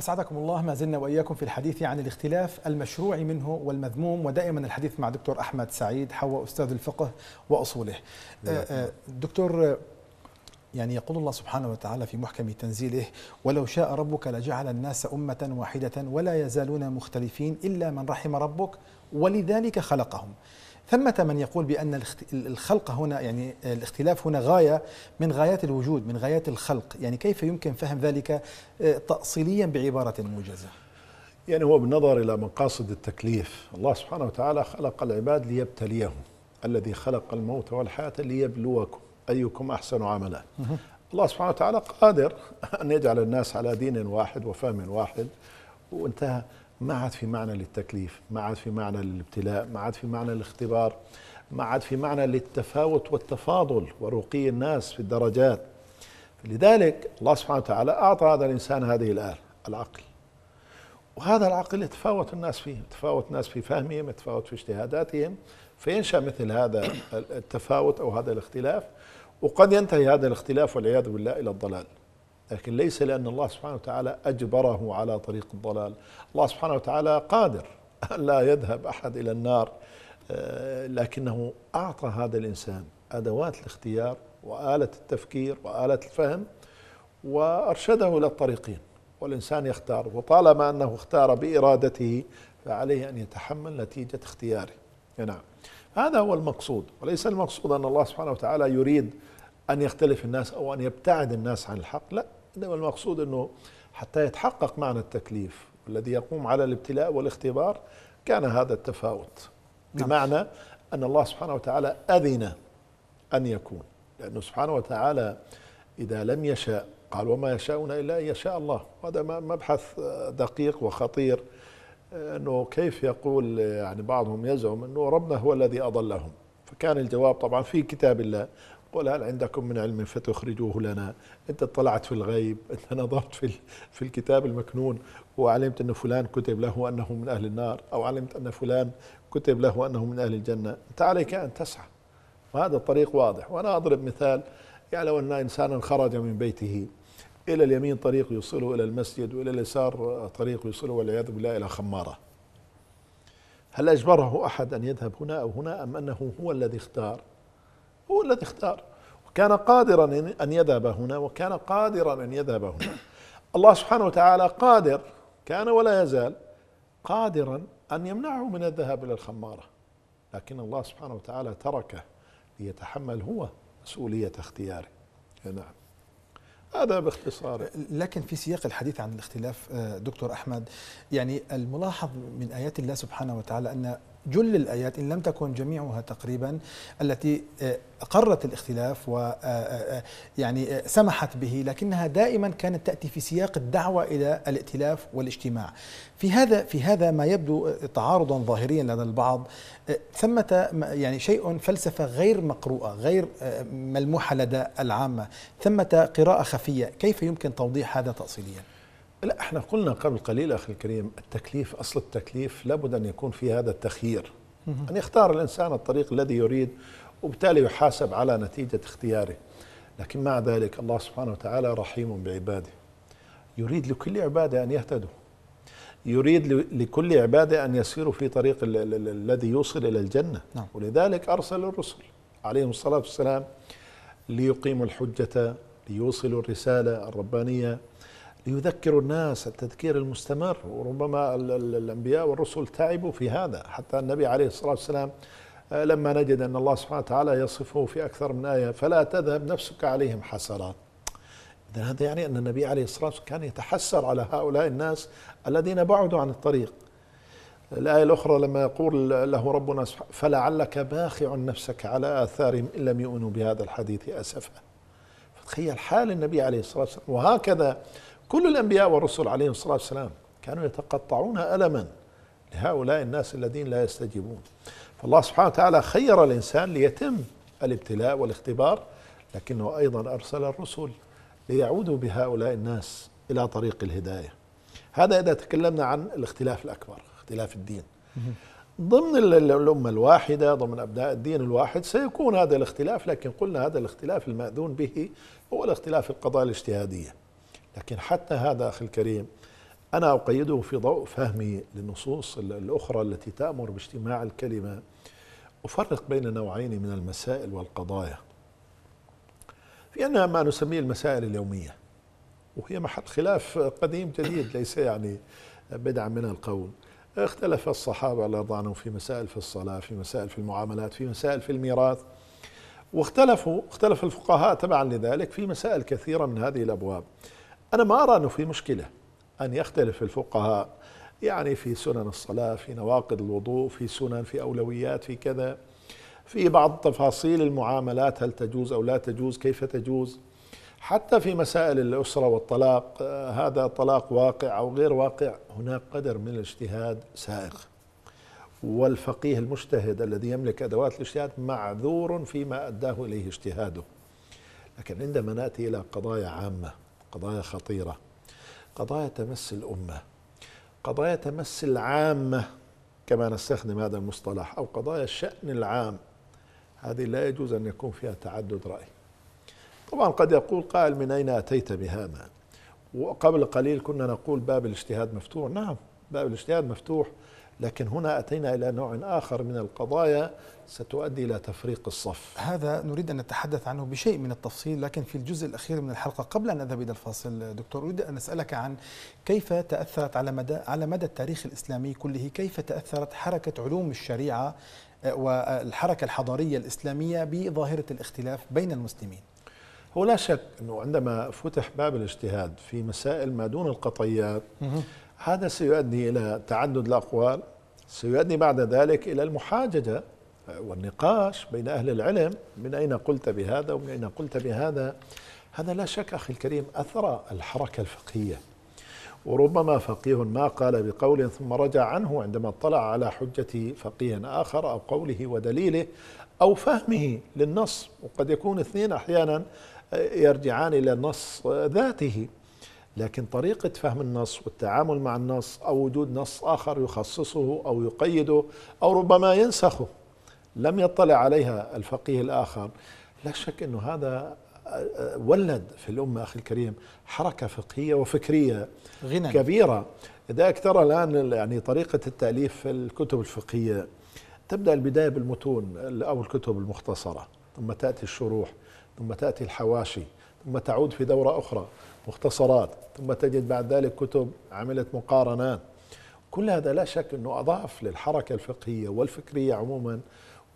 [SPEAKER 1] أسعدكم الله ما زلنا وإياكم في الحديث عن الاختلاف المشروع منه والمذموم ودائما الحديث مع دكتور أحمد سعيد حوا أستاذ الفقه وأصوله آه، آه، دكتور يعني يقول الله سبحانه وتعالى في محكم تنزيله ولو شاء ربك لجعل الناس أمة واحدة ولا يزالون مختلفين إلا من رحم ربك ولذلك خلقهم ثمة من يقول بأن الخلق هنا يعني الاختلاف هنا غاية من غايات الوجود من غايات الخلق يعني كيف يمكن فهم ذلك آه، تأصيليا بعبارة موجزة يعني هو بالنظر
[SPEAKER 2] إلى مقاصد التكليف الله سبحانه وتعالى خلق العباد ليبتليهم الذي خلق الموت والحياة ليبلوكم أيكم أحسن عملا الله سبحانه وتعالى قادر أن يجعل الناس على دين واحد وفهم واحد وانتهى ما عاد في معنى للتكليف ما عاد في معنى للابتلاء ما عاد في معنى للاختبار ما عاد في معنى للتفاوت والتفاضل ورقي الناس في الدرجات لذلك الله سبحانه وتعالى أعطى هذا الإنسان هذه الآلة العقل وهذا العقل يتفاوت الناس فيه يتفاوت الناس في فهمهم يتفاوت في اجتهاداتهم فينشأ مثل هذا التفاوت أو هذا الاختلاف وقد ينتهي هذا الاختلاف والعياذ بالله إلى الضلال لكن ليس لأن الله سبحانه وتعالى أجبره على طريق الضلال الله سبحانه وتعالى قادر أن لا يذهب أحد إلى النار آه، لكنه أعطى هذا الإنسان أدوات الاختيار وآلة التفكير وآلة الفهم وأرشده إلى الطريقين والإنسان يختار وطالما أنه اختار بإرادته فعليه أن يتحمل نتيجة اختياره نعم هذا هو المقصود وليس المقصود أن الله سبحانه وتعالى يريد أن يختلف الناس أو أن يبتعد الناس عن الحق لا إنما المقصود أنه حتى يتحقق معنى التكليف الذي يقوم على الابتلاء والاختبار كان هذا التفاوت نعم. بمعنى أن الله سبحانه وتعالى أذن أن يكون لأنه سبحانه وتعالى إذا لم يشاء قال وما يشاءون إلا أن يشاء الله وهذا مبحث آه، دقيق وخطير آه، أنه كيف يقول آه، يعني بعضهم يزعم أنه ربنا هو الذي أضلهم فكان الجواب طبعا في كتاب الله قل هل عندكم من علم فتخرجوه لنا أنت اطلعت في الغيب أنت نظرت في, في الكتاب المكنون وعلمت أن فلان كتب له أنه من أهل النار أو علمت أن فلان كتب له أنه من أهل الجنة أنت عليك أن تسعى وهذا الطريق واضح وأنا أضرب مثال يعني لو أن إنسانا خرج من بيته إلى اليمين طريق يوصله إلى المسجد وإلى اليسار طريق يوصله والعياذ بالله إلى خمارة هل أجبره أحد أن يذهب هنا أو هنا أم أنه هو الذي اختار هو الذي اختار وكان قادرا أن يذهب هنا وكان قادرا أن يذهب هنا الله سبحانه وتعالى قادر كان ولا يزال قادرا أن يمنعه من الذهاب إلى الخمارة لكن الله سبحانه وتعالى تركه ليتحمل هو مسؤولية اختياره نعم
[SPEAKER 1] هذا باختصار لكن في سياق الحديث عن الاختلاف آه، دكتور أحمد يعني الملاحظ من آيات الله سبحانه وتعالى أن جل الآيات إن لم تكن جميعها تقريبا التي أقرت آه، الاختلاف و آه، آه، يعني سمحت به لكنها دائما كانت تأتي في سياق الدعوة إلى الائتلاف والاجتماع في هذا في هذا ما يبدو تعارضا ظاهريا لدى البعض ثمة يعني شيء فلسفة غير مقروءة غير ملموحة لدى العامة ثمة قراءة خفية كيف يمكن توضيح هذا تأصيليا؟ لا احنا قلنا قبل قليل اخي الكريم التكليف اصل التكليف لابد ان يكون في
[SPEAKER 2] هذا التخيير ان يختار الانسان الطريق الذي يريد وبالتالي يحاسب على نتيجه اختياره لكن مع ذلك الله سبحانه وتعالى رحيم بعباده يريد لكل عباده ان يهتدوا يريد لكل عباده ان يسيروا في طريق الذي يوصل الى الجنه نعم. ولذلك ارسل الرسل عليهم الصلاه والسلام ليقيموا الحجه ليوصلوا الرساله الربانيه يذكر الناس التذكير المستمر وربما الأنبياء والرسل تعبوا في هذا حتى النبي عليه الصلاة والسلام آه، لما نجد أن الله سبحانه وتعالى يصفه في أكثر من آية فلا تذهب نفسك عليهم حسرات إذا هذا يعني أن النبي عليه الصلاة والسلام كان يتحسر على هؤلاء الناس الذين بعدوا عن الطريق الآية الأخرى لما يقول له ربنا سبحانه فلعلك باخع نفسك على آثارهم إن لم يؤمنوا بهذا الحديث أسفا تخيل حال النبي عليه الصلاة والسلام وهكذا كل الأنبياء والرسل عليهم الصلاة والسلام كانوا يتقطعون ألما لهؤلاء الناس الذين لا يستجيبون فالله سبحانه وتعالى خير الإنسان ليتم الابتلاء والاختبار لكنه أيضا أرسل الرسل ليعودوا بهؤلاء الناس إلى طريق الهداية هذا إذا تكلمنا عن الاختلاف الأكبر اختلاف الدين ضمن الأمة الواحدة ضمن أبناء الدين الواحد سيكون هذا الاختلاف لكن قلنا هذا الاختلاف المأذون به هو الاختلاف القضايا الاجتهادية لكن حتى هذا أخي الكريم أنا أقيده في ضوء فهمي للنصوص الأخرى التي تأمر باجتماع الكلمة أفرق بين نوعين من المسائل والقضايا في أنها ما نسميه المسائل اليومية وهي محل خلاف قديم جديد ليس يعني بدعا من القول اختلف الصحابة الله عنهم في مسائل في الصلاة في مسائل في المعاملات في مسائل في الميراث واختلفوا اختلف الفقهاء تبعا لذلك في مسائل كثيرة من هذه الأبواب أنا ما أرى أنه في مشكلة أن يختلف الفقهاء يعني في سنن الصلاة في نواقض الوضوء في سنن في أولويات في كذا في بعض تفاصيل المعاملات هل تجوز أو لا تجوز كيف تجوز حتى في مسائل الأسرة والطلاق آه، هذا طلاق واقع أو غير واقع هناك قدر من الاجتهاد سائغ والفقيه المجتهد الذي يملك أدوات الاجتهاد معذور فيما أداه إليه اجتهاده لكن عندما نأتي إلى قضايا عامة قضايا خطيرة قضايا تمس الأمة قضايا تمس العامة كما نستخدم هذا المصطلح أو قضايا الشأن العام هذه لا يجوز أن يكون فيها تعدد رأي طبعا قد يقول قائل من أين أتيت بهذا وقبل قليل كنا نقول باب الاجتهاد مفتوح نعم باب الاجتهاد مفتوح لكن هنا أتينا إلى نوع آخر من القضايا ستؤدي إلى تفريق الصف
[SPEAKER 1] هذا نريد أن نتحدث عنه بشيء من التفصيل لكن في الجزء الأخير من الحلقة قبل أن نذهب إلى الفاصل دكتور أريد أن أسألك عن كيف تأثرت على مدى, على مدى التاريخ الإسلامي كله كيف تأثرت حركة علوم الشريعة آه، والحركة الحضارية الإسلامية بظاهرة الاختلاف بين المسلمين هو لا شك أنه عندما فتح باب الاجتهاد في مسائل ما
[SPEAKER 2] دون القطيات هذا سيؤدي إلى تعدد الأقوال سيؤدي بعد ذلك إلى المحاججة والنقاش بين أهل العلم من أين قلت بهذا ومن أين قلت بهذا هذا لا شك أخي الكريم أثر الحركة الفقهية وربما فقيه ما قال بقول ثم رجع عنه عندما اطلع على حجة فقيه آخر أو قوله ودليله أو فهمه للنص وقد يكون اثنين أحيانا يرجعان إلى النص ذاته لكن طريقة فهم النص والتعامل مع النص أو وجود نص آخر يخصصه أو يقيده أو ربما ينسخه لم يطلع عليها الفقيه الآخر لا شك أنه هذا ولد في الأمة أخي الكريم حركة فقهية وفكرية غنى. كبيرة لذلك ترى الآن يعني طريقة التأليف في الكتب الفقهية تبدأ البداية بالمتون أو الكتب المختصرة ثم تأتي الشروح ثم تأتي الحواشي ثم تعود في دورة أخرى مختصرات ثم تجد بعد ذلك كتب عملت مقارنات كل هذا لا شك أنه أضاف للحركة الفقهية والفكرية عموما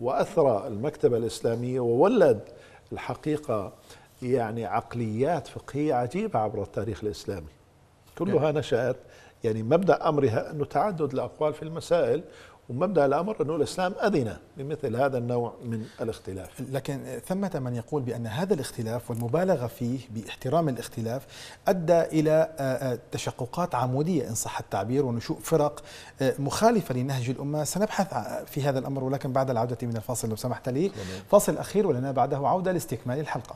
[SPEAKER 2] وأثرى المكتبة الإسلامية وولد الحقيقة يعني عقليات فقهية عجيبة عبر التاريخ الإسلامي كلها نشأت يعني مبدأ أمرها أنه تعدد الأقوال في المسائل ومبدا
[SPEAKER 1] الامر انه الاسلام اذن بمثل هذا النوع من الاختلاف. لكن ثمة من يقول بان هذا الاختلاف والمبالغه فيه باحترام الاختلاف ادى الى آه، آه، تشققات عموديه ان صح التعبير ونشوء فرق آه، مخالفه لنهج الامه، سنبحث في هذا الامر ولكن بعد العوده من الفاصل لو سمحت لي، فاصل اخير ولنا بعده عوده لاستكمال الحلقه.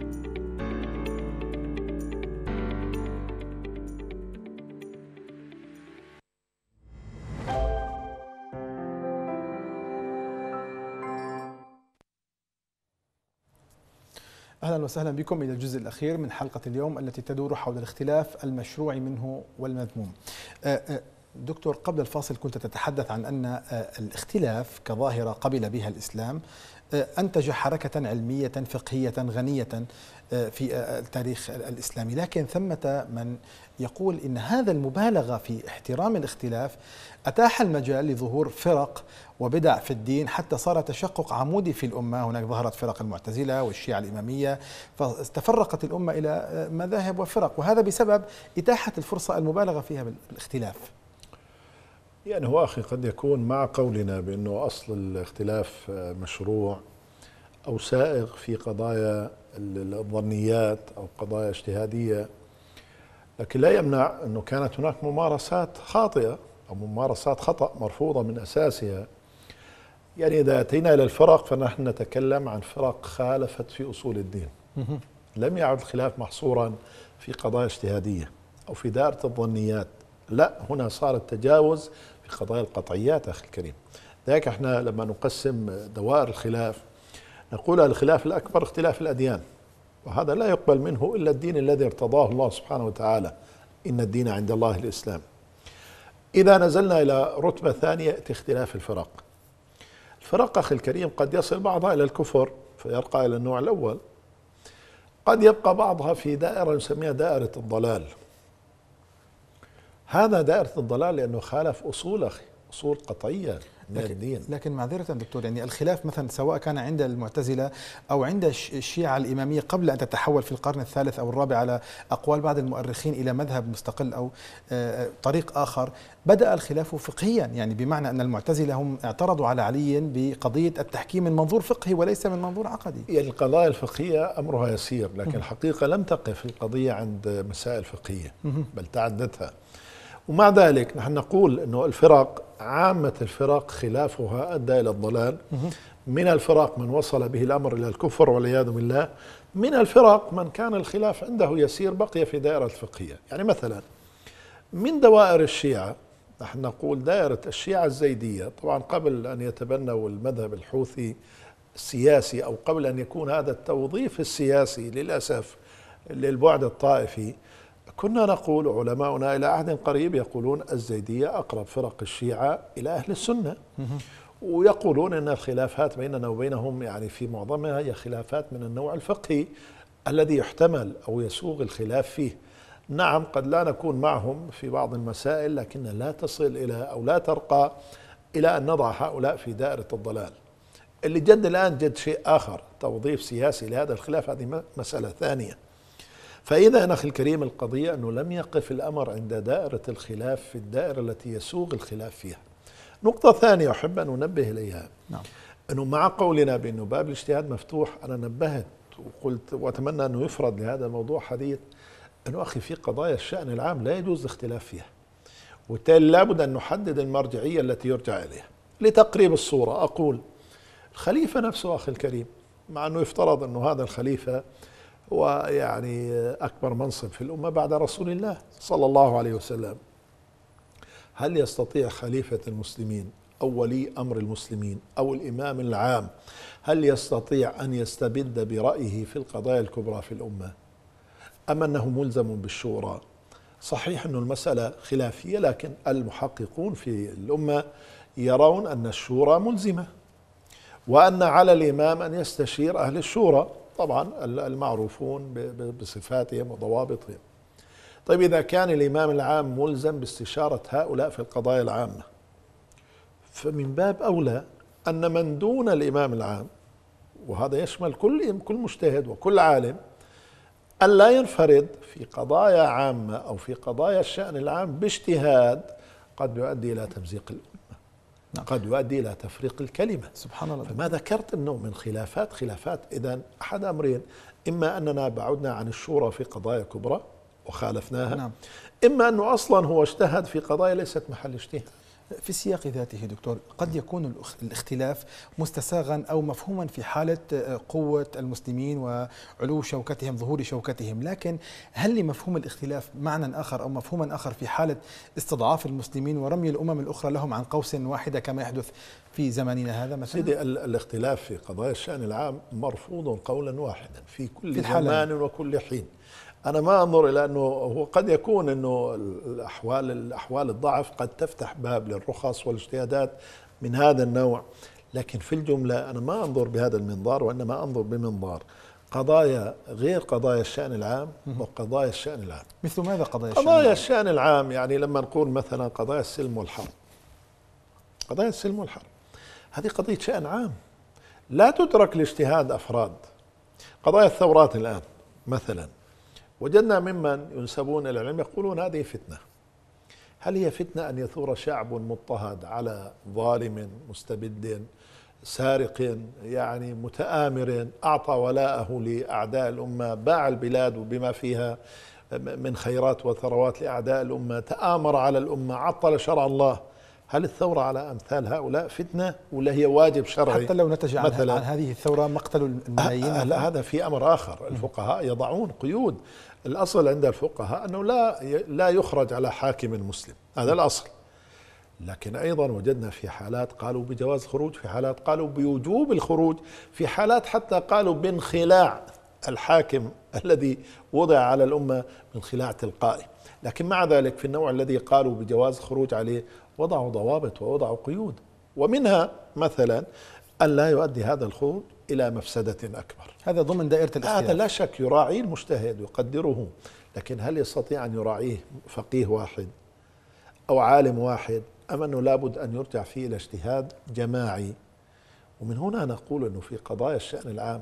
[SPEAKER 1] وسهلا بكم إلى الجزء الأخير من حلقة اليوم التي تدور حول الاختلاف المشروع منه والمذموم أه، أه، دكتور قبل الفاصل كنت تتحدث عن أن أه، الاختلاف كظاهرة قبل بها الإسلام آه، أنتج حركة علمية فقهية غنية آه، في آه، التاريخ الإسلامي لكن ثمة من يقول إن هذا المبالغة في احترام الاختلاف أتاح المجال لظهور فرق وبدع في الدين حتى صار تشقق عمودي في الأمة هناك ظهرت فرق المعتزلة والشيعة الإمامية فتفرقت الأمة إلى مذاهب وفرق وهذا بسبب إتاحة الفرصة المبالغة فيها بالاختلاف
[SPEAKER 2] يعني هو أخي قد يكون مع قولنا بأنه أصل الاختلاف آه، مشروع أو سائغ في قضايا الظنيات أو قضايا اجتهادية لكن لا يمنع أنه كانت هناك ممارسات خاطئة أو ممارسات خطأ مرفوضة من أساسها يعني إذا أتينا إلى الفرق فنحن نتكلم عن فرق خالفت في أصول الدين لم يعد الخلاف محصورا في قضايا اجتهادية أو في دائرة الظنيات لا هنا صار التجاوز في قضايا القطعيات أخي الكريم ذلك احنا لما نقسم دوائر الخلاف نقول الخلاف الأكبر اختلاف الأديان وهذا لا يقبل منه إلا الدين الذي ارتضاه الله سبحانه وتعالى إن الدين عند الله الإسلام إذا نزلنا إلى رتبة ثانية في اختلاف الفرق الفرق أخي الكريم قد يصل بعضها إلى الكفر فيرقى إلى النوع الأول قد يبقى بعضها في دائرة نسميها دائرة الضلال هذا دائرة الضلال لأنه خالف
[SPEAKER 1] أصول أخي أصول قطعية من لكن الدين لكن معذرة دكتور يعني الخلاف مثلا سواء كان عند المعتزلة أو عند الشيعة الإمامية قبل أن تتحول في القرن الثالث أو الرابع على أقوال بعض المؤرخين إلى مذهب مستقل أو آه، طريق آخر بدأ الخلاف فقهيا يعني بمعنى أن المعتزلة هم اعترضوا على علي بقضية التحكيم من منظور فقهي وليس من منظور عقدي يعني القضايا الفقهية أمرها يسير لكن الحقيقة لم تقف القضية
[SPEAKER 2] عند مسائل فقهية بل تعدتها ومع ذلك نحن نقول أنه الفرق عامة الفرق خلافها أدى إلى الضلال من الفرق من وصل به الأمر إلى الكفر والعياذ بالله من الفرق من كان الخلاف عنده يسير بقي في دائرة الفقهية يعني مثلا من دوائر الشيعة نحن نقول دائرة الشيعة الزيدية طبعا قبل أن يتبنوا المذهب الحوثي السياسي أو قبل أن يكون هذا التوظيف السياسي للأسف للبعد الطائفي كنا نقول علماؤنا إلى عهد قريب يقولون الزيدية أقرب فرق الشيعة إلى أهل السنة ويقولون أن الخلافات بيننا وبينهم يعني في معظمها هي خلافات من النوع الفقهي الذي يحتمل أو يسوغ الخلاف فيه نعم قد لا نكون معهم في بعض المسائل لكن لا تصل إلى أو لا ترقى إلى أن نضع هؤلاء في دائرة الضلال اللي جد الآن جد شيء آخر توظيف سياسي لهذا الخلاف هذه مسألة ثانية فإذا أنا أخي الكريم القضية أنه لم يقف الأمر عند دائرة الخلاف في الدائرة التي يسوغ الخلاف فيها نقطة ثانية أحب أن أنبه إليها نعم. أنه مع قولنا بأنه باب الاجتهاد مفتوح أنا نبهت وقلت وأتمنى أنه يفرض لهذا الموضوع حديث أنه أخي في قضايا الشأن العام لا يجوز الاختلاف فيها وبالتالي لابد أن نحدد المرجعية التي يرجع إليها لتقريب الصورة أقول الخليفة نفسه أخي الكريم مع أنه يفترض أنه هذا الخليفة هو يعني أكبر منصب في الأمة بعد رسول الله صلى الله عليه وسلم هل يستطيع خليفة المسلمين أو ولي أمر المسلمين أو الإمام العام هل يستطيع أن يستبد برأيه في القضايا الكبرى في الأمة أم أنه ملزم بالشورى صحيح أن المسألة خلافية لكن المحققون في الأمة يرون أن الشورى ملزمة وأن على الإمام أن يستشير أهل الشورى طبعا المعروفون بصفاتهم وضوابطهم طيب إذا كان الإمام العام ملزم باستشارة هؤلاء في القضايا العامة فمن باب أولى أن من دون الإمام العام وهذا يشمل كل كل مجتهد وكل عالم ألا ينفرد في قضايا عامة أو في قضايا الشأن العام باجتهاد قد يؤدي إلى تمزيق الأمة نعم. قد يؤدي إلى تفريق الكلمة سبحان الله فما ذكرت أنه من خلافات خلافات إذا أحد أمرين إما أننا بعدنا عن الشورى في قضايا كبرى وخالفناها نعم.
[SPEAKER 1] إما أنه أصلا هو اجتهد في قضايا ليست محل اجتهاد في سياق ذاته دكتور قد يكون الاختلاف مستساغا أو مفهوما في حالة آه، قوة المسلمين وعلو شوكتهم ظهور شوكتهم لكن هل لمفهوم الاختلاف معنى آخر أو مفهوما آخر في حالة استضعاف المسلمين ورمي الأمم الأخرى لهم عن قوس واحدة كما يحدث في زماننا هذا مثلا سيدي
[SPEAKER 2] الاختلاف في قضايا الشأن العام مرفوض قولا واحدا في كل في زمان وكل حين انا ما انظر الى انه هو قد يكون انه الاحوال الاحوال الضعف قد تفتح باب للرخص والاجتهادات من هذا النوع لكن في الجمله انا ما انظر بهذا المنظار وانما انظر بمنظار قضايا غير قضايا الشأن العام وقضايا الشأن العام مثل ماذا قضايا الشأن قضايا الشأن العام يعني لما نقول مثلا قضايا السلم والحرب قضايا السلم والحرب هذه قضية شأن عام لا تترك لاجتهاد أفراد قضايا الثورات الآن مثلا وجدنا ممن ينسبون الى العلم يقولون هذه فتنه هل هي فتنه ان يثور شعب مضطهد على ظالم مستبد سارق يعني متآمر أعطى ولاءه لأعداء الأمة باع البلاد وبما فيها من خيرات وثروات لأعداء الأمة تآمر على الأمة عطل شرع الله هل الثورة على أمثال هؤلاء فتنة ولا هي واجب شرعي حتى لو نتج عن, مثلا عن
[SPEAKER 1] هذه الثورة
[SPEAKER 2] مقتل الملايين لا هذا في أمر آخر الفقهاء يضعون قيود الأصل عند الفقهاء أنه لا لا يخرج على حاكم مسلم هذا الأصل لكن أيضا وجدنا في حالات قالوا بجواز خروج في حالات قالوا بوجوب الخروج في حالات حتى قالوا بانخلاع الحاكم الذي وضع على الأمة خلاع تلقائي لكن مع ذلك في النوع الذي قالوا بجواز خروج عليه وضعوا ضوابط ووضعوا قيود ومنها مثلا أن لا يؤدي هذا الخروج إلى مفسدة أكبر هذا ضمن دائرة الاختيار هذا لا شك يراعيه المجتهد يقدره لكن هل يستطيع أن يراعيه فقيه واحد أو عالم واحد أم أنه لابد أن يرجع فيه إلى اجتهاد جماعي ومن هنا نقول أنه في قضايا الشأن العام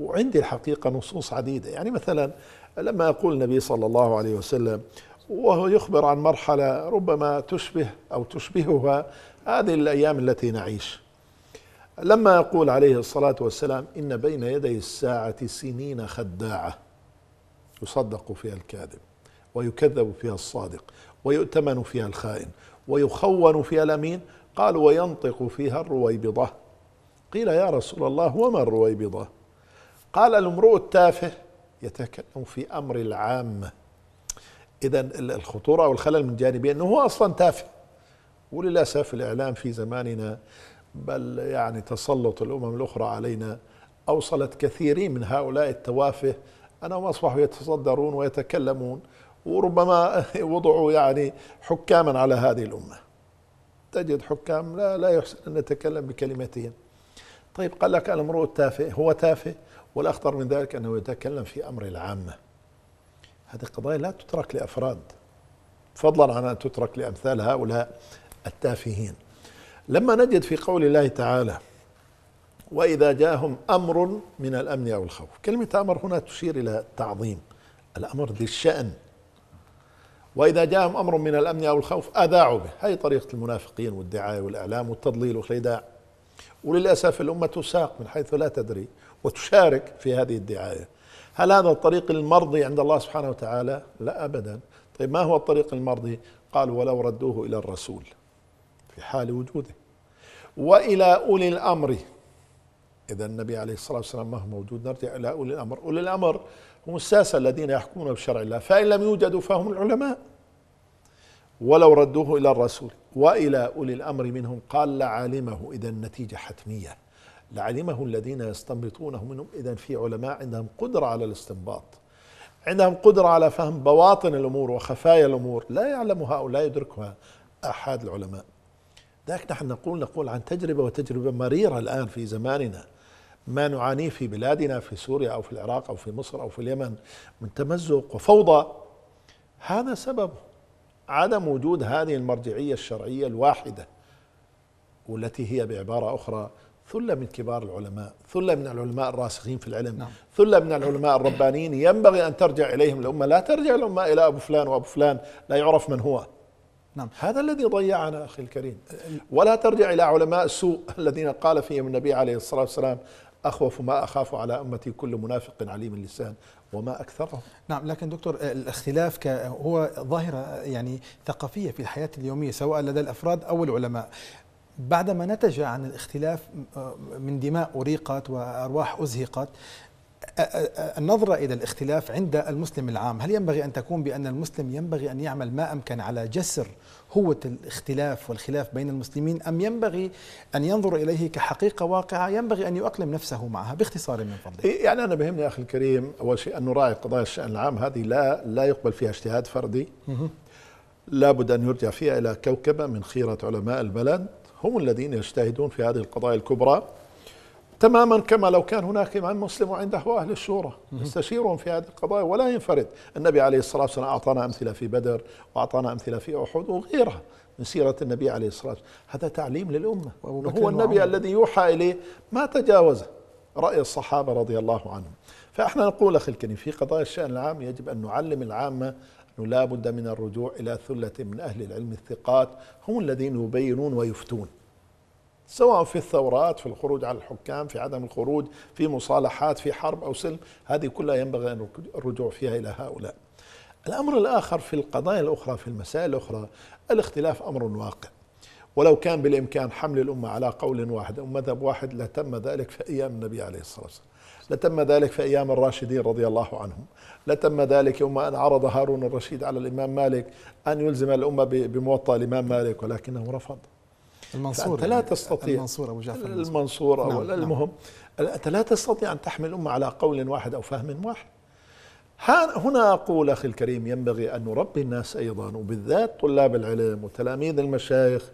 [SPEAKER 2] وعندي الحقيقة نصوص عديدة يعني مثلا لما يقول النبي صلى الله عليه وسلم وهو يخبر عن مرحلة ربما تشبه أو تشبهها هذه الأيام التي نعيش لما يقول عليه الصلاة والسلام إن بين يدي الساعة سنين خداعة يصدق فيها الكاذب ويكذب فيها الصادق ويؤتمن فيها الخائن ويخون فيها الأمين قال وينطق فيها الرويبضة قيل يا رسول الله وما الرويبضة قال الامرؤ التافه يتكلم في أمر العامة إذا الخطورة أو الخلل من جانبين أنه هو أصلا تافه وللأسف الإعلام في زماننا بل يعني تسلط الأمم الأخرى علينا أوصلت كثيرين من هؤلاء التوافه أنهم أصبحوا يتصدرون ويتكلمون وربما وضعوا يعني حكاما على هذه الأمة تجد حكام لا, لا يحسن أن نتكلم بكلمتهم طيب قال لك الامر التافه هو تافه والأخطر من ذلك أنه يتكلم في أمر العامة هذه قضايا لا تترك لأفراد فضلا عن أن تترك لأمثال هؤلاء التافهين لما نجد في قول الله تعالى وإذا جاءهم أمر من الأمن أو الخوف كلمة أمر هنا تشير إلى تعظيم الأمر ذي الشأن وإذا جاءهم أمر من الأمن أو الخوف أذاعوا به هذه طريقة المنافقين والدعاية والإعلام والتضليل والخداع وللأسف الأمة تساق من حيث لا تدري وتشارك في هذه الدعاية هل هذا الطريق المرضي عند الله سبحانه وتعالى لا أبدا طيب ما هو الطريق المرضي قال ولو ردوه إلى الرسول في حال وجوده والى اولي الامر اذا النبي عليه الصلاه والسلام ما هو موجود نرجع الى اولي الامر اولي الامر هم الساسه الذين يحكمون بشرع الله فان لم يوجدوا فهم العلماء ولو ردوه الى الرسول والى اولي الامر منهم قال لعلمه اذا النتيجه حتميه لعلمه الذين يستنبطونه منهم اذا في علماء عندهم قدره على الاستنباط عندهم قدره على فهم بواطن الامور وخفايا الامور لا يعلم هؤلاء يدركها احد العلماء لذلك نحن نقول نقول عن تجربة وتجربة مريرة الآن في زماننا ما نعانيه في بلادنا في سوريا أو في العراق أو في مصر أو في اليمن من تمزق وفوضى هذا سبب عدم وجود هذه المرجعية الشرعية الواحدة والتي هي بعبارة أخرى ثلة من كبار العلماء ثلة من العلماء الراسخين في العلم نعم. ثلة من العلماء الربانيين ينبغي أن ترجع إليهم الأمة لا ترجع الأمة إلى أبو فلان وأبو فلان لا يعرف من هو نعم. هذا الذي ضيعنا أخي الكريم ولا ترجع إلى علماء السوء الذين قال فيهم النبي عليه الصلاة والسلام أخوف ما أخاف على أمتي كل منافق عليم اللسان وما أكثره
[SPEAKER 1] نعم لكن دكتور الاختلاف هو ظاهرة يعني ثقافية في الحياة اليومية سواء لدى الأفراد أو العلماء بعدما نتج عن الاختلاف من دماء أريقت وأرواح أزهقت النظرة إلى الاختلاف عند المسلم العام هل ينبغي أن تكون بأن المسلم ينبغي أن يعمل ما أمكن على جسر هوة الاختلاف والخلاف بين المسلمين أم ينبغي أن ينظر إليه كحقيقة واقعة ينبغي أن يؤقلم نفسه معها باختصار من فضلك يعني أنا بهمني أخي الكريم أول شيء أن نراعي قضايا الشأن العام هذه لا, لا يقبل
[SPEAKER 2] فيها اجتهاد فردي لابد أن يرجع فيها إلى كوكبة من خيرة علماء البلد هم الذين يجتهدون في هذه القضايا الكبرى تماما كما لو كان هناك إمام مسلم وعنده أهل الشورى يستشيرهم في هذه القضايا ولا ينفرد النبي عليه الصلاة والسلام أعطانا أمثلة في بدر وأعطانا أمثلة في أحد وغيرها من سيرة النبي عليه الصلاة والسلام هذا تعليم للأمة هو النبي وعمل. الذي يوحى إليه ما تجاوزه رأي الصحابة رضي الله عنهم فإحنا نقول أخي الكريم في قضايا الشأن العام يجب أن نعلم العامة أنه لا بد من الرجوع إلى ثلة من أهل العلم الثقات هم الذين يبينون ويفتون سواء في الثورات في الخروج على الحكام في عدم الخروج في مصالحات في حرب أو سلم هذه كلها ينبغي أن الرجوع فيها إلى هؤلاء الأمر الآخر في القضايا الأخرى في المسائل الأخرى الاختلاف أمر واقع ولو كان بالإمكان حمل الأمة على قول واحد أو مذهب واحد لتم ذلك في أيام النبي عليه الصلاة والسلام لتم ذلك في أيام الراشدين رضي الله عنهم لتم ذلك يوم أن عرض هارون الرشيد على الإمام مالك أن يلزم الأمة بموطأ الإمام مالك ولكنه رفض المنصور فأنت لا يعني، تستطيع المنصور أبو جعفر المنصور نعم ولا نعم المهم أنت لا تستطيع أن تحمل الأمة على قول واحد أو فهم واحد هنا أقول أخي الكريم ينبغي أن نربي الناس أيضا وبالذات طلاب العلم وتلاميذ المشايخ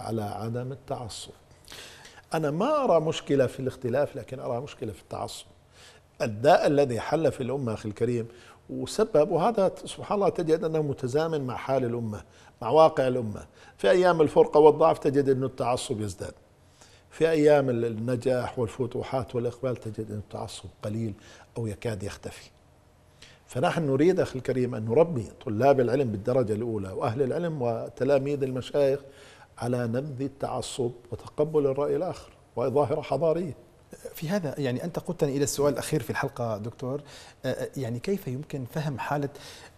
[SPEAKER 2] على عدم التعصب أنا ما أرى مشكلة في الاختلاف لكن أرى مشكلة في التعصب الداء الذي حل في الأمة أخي الكريم وسبب وهذا سبحان الله تجد انه متزامن مع حال الامه، مع واقع الامه، في ايام الفرقه والضعف تجد انه التعصب يزداد. في ايام النجاح والفتوحات والاقبال تجد انه التعصب قليل او يكاد يختفي. فنحن نريد اخي الكريم ان نربي طلاب العلم بالدرجه الاولى واهل العلم وتلاميذ المشايخ على
[SPEAKER 1] نبذ التعصب وتقبل الراي الاخر وهي ظاهره حضاريه. في هذا يعني انت قودتني الى السؤال الاخير في الحلقه دكتور آه، آه، يعني كيف يمكن فهم حاله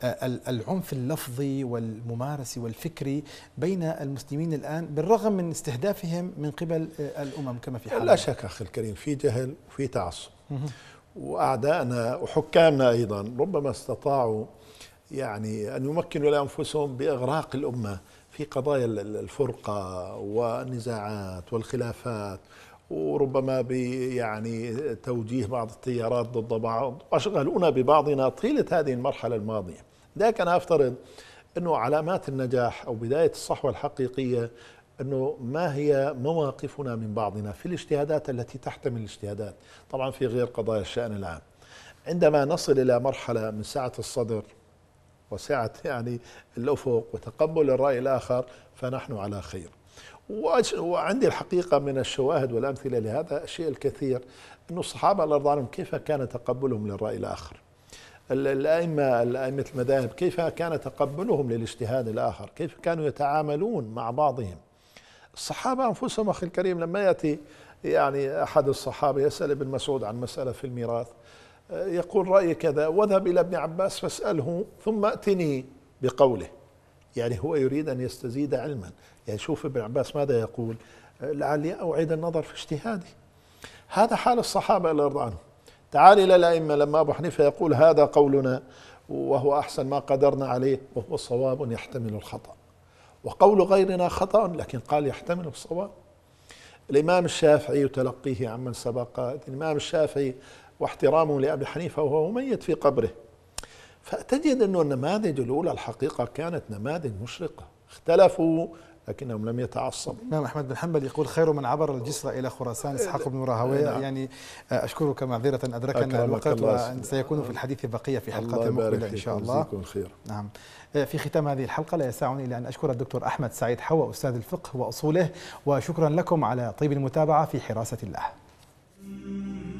[SPEAKER 1] آه، العنف اللفظي والممارسي والفكري بين المسلمين الان بالرغم من استهدافهم من قبل الامم كما في حال لا شك اخي الكريم في جهل وفي تعصب
[SPEAKER 2] واعدائنا وحكامنا ايضا ربما استطاعوا يعني ان يمكنوا لانفسهم باغراق الامه في قضايا الفرقه والنزاعات والخلافات وربما يعني توجيه بعض التيارات ضد بعض أشغلونا ببعضنا طيلة هذه المرحلة الماضية لكن أفترض أنه علامات النجاح أو بداية الصحوة الحقيقية أنه ما هي مواقفنا من بعضنا في الاجتهادات التي تحتمل الاجتهادات طبعا في غير قضايا الشأن العام عندما نصل إلى مرحلة من سعة الصدر وسعة يعني الأفق وتقبل الرأي الآخر فنحن على خير وعندي الحقيقة من الشواهد والأمثلة لهذا الشيء الكثير أن الصحابة الله عنهم كيف كان تقبلهم للرأي الآخر الأئمة الأئمة المذاهب كيف كان تقبلهم للاجتهاد الآخر كيف كانوا يتعاملون مع بعضهم الصحابة أنفسهم أخي الكريم لما يأتي يعني أحد الصحابة يسأل ابن مسعود عن مسألة في الميراث يقول رأي كذا واذهب إلى ابن عباس فاسأله ثم أتني بقوله يعني هو يريد أن يستزيد علما يعني شوف ابن عباس ماذا يقول لعلي أعيد النظر في اجتهادي هذا حال الصحابة الله عنه عنهم تعال إلى الأئمة لما أبو حنيفة يقول هذا قولنا وهو أحسن ما قدرنا عليه وهو صواب يحتمل الخطأ وقول غيرنا خطأ لكن قال يحتمل الصواب الإمام الشافعي وتلقيه عمن سبق الإمام الشافعي واحترامه لأبي حنيفة وهو ميت في قبره فتجد أن النماذج الأولى الحقيقة كانت نماذج مشرقة اختلفوا لكنهم لم يتعصبوا
[SPEAKER 1] نعم أحمد بن حنبل يقول خير من عبر الجسر إلى خراسان إيه. إسحاق بن راهوية إيه، نعم. يعني آه، أشكرك معذرة أدركنا الوقت وسيكون في الحديث بقية في حلقة مقبلة إن شاء الله خير. نعم آه، في ختام هذه الحلقة لا يسعني إلا أن أشكر الدكتور أحمد سعيد حوا أستاذ الفقه وأصوله وشكرا لكم على طيب المتابعة في حراسة الله